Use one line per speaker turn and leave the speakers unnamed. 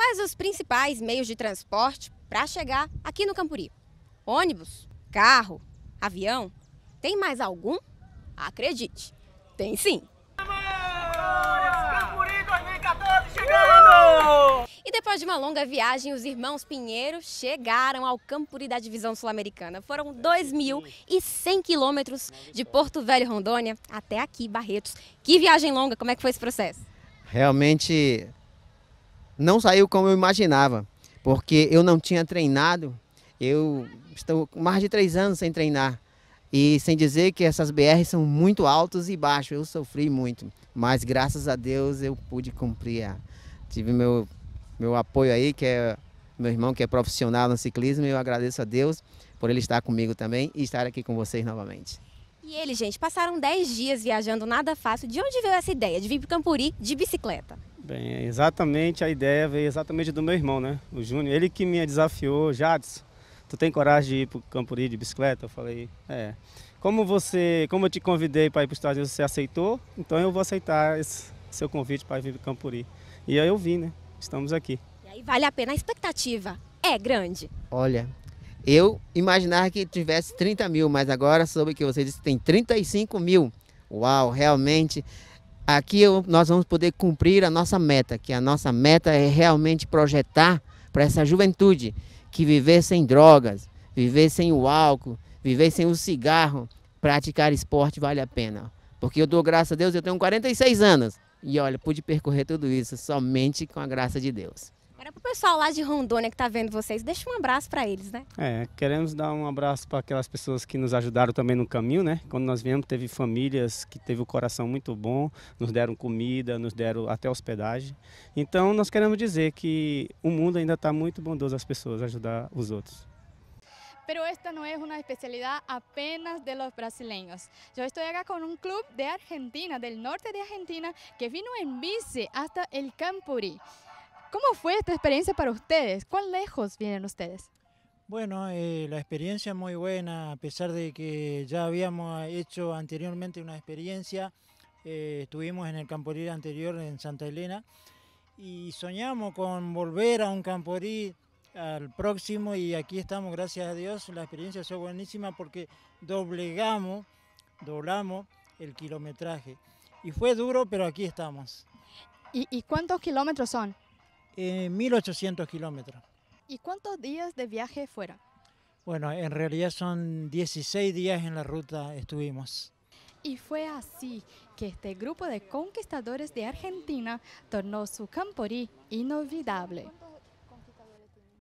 Quais os principais meios de transporte para chegar aqui no Campuri? Ônibus? Carro? Avião? Tem mais algum? Acredite, tem sim! Campuri
2014 chegando!
E depois de uma longa viagem, os irmãos Pinheiro chegaram ao Campuri da divisão sul-americana. Foram 2.100 quilômetros de Porto Velho, Rondônia, até aqui, Barretos. Que viagem longa, como é que foi esse processo?
Realmente não saiu como eu imaginava, porque eu não tinha treinado, eu estou mais de três anos sem treinar. E sem dizer que essas BRs são muito altos e baixos, eu sofri muito. Mas graças a Deus eu pude cumprir. Tive meu, meu apoio aí, que é meu irmão que é profissional no ciclismo, e eu agradeço a Deus por ele estar comigo também e estar aqui com vocês novamente.
E eles, gente, passaram 10 dias viajando nada fácil. De onde veio essa ideia de vir para Campuri de bicicleta?
Bem, é exatamente a ideia
veio exatamente do meu irmão, né? O Júnior. Ele que me desafiou, Jades, tu tem coragem de ir para o Campuri de bicicleta? Eu falei, é. Como você, como eu te convidei para ir para os Estados Unidos, você aceitou, então eu vou aceitar esse seu convite para vir para Campuri. E aí eu vim, né? Estamos
aqui.
E aí vale a pena, a expectativa é grande.
Olha, eu imaginava que tivesse 30 mil, mas agora soube que vocês têm 35 mil. Uau, realmente. Aqui eu, nós vamos poder cumprir a nossa meta, que a nossa meta é realmente projetar para essa juventude que viver sem drogas, viver sem o álcool, viver sem o cigarro, praticar esporte vale a pena. Porque eu dou graças a Deus, eu tenho 46 anos. E olha, pude percorrer tudo isso somente com a graça de Deus.
Era pro pessoal lá de Rondônia que tá vendo vocês, deixa um abraço para eles, né?
É, queremos dar um
abraço para aquelas pessoas que nos ajudaram também no caminho, né? Quando nós viemos, teve famílias que teve o coração muito bom, nos deram comida, nos deram até hospedagem. Então, nós queremos dizer que o mundo ainda está muito bondoso às pessoas, ajudar os outros.
pero esta no es una especialidad apenas de los brasileños. Yo estoy acá con un club de Argentina, del norte de Argentina, que vino en bici hasta el Campuri. ¿Cómo fue esta experiencia para ustedes? ¿Cuán lejos vienen ustedes?
Bueno, eh, la experiencia muy buena, a pesar de que ya habíamos hecho anteriormente una experiencia, eh, estuvimos en el Camporí anterior en Santa Elena y soñamos con volver a un Camporí al próximo y aquí estamos, gracias a Dios, la experiencia fue buenísima porque doblegamos, doblamos el kilometraje. Y fue duro, pero aquí estamos.
y cuántos kilómetros son?
1800 eh, kilómetros.
¿Y cuántos días de viaje fuera?
Bueno, en realidad son 16 días en la ruta estuvimos.
Y fue así que este grupo de conquistadores de Argentina tornó su Camporí inolvidable.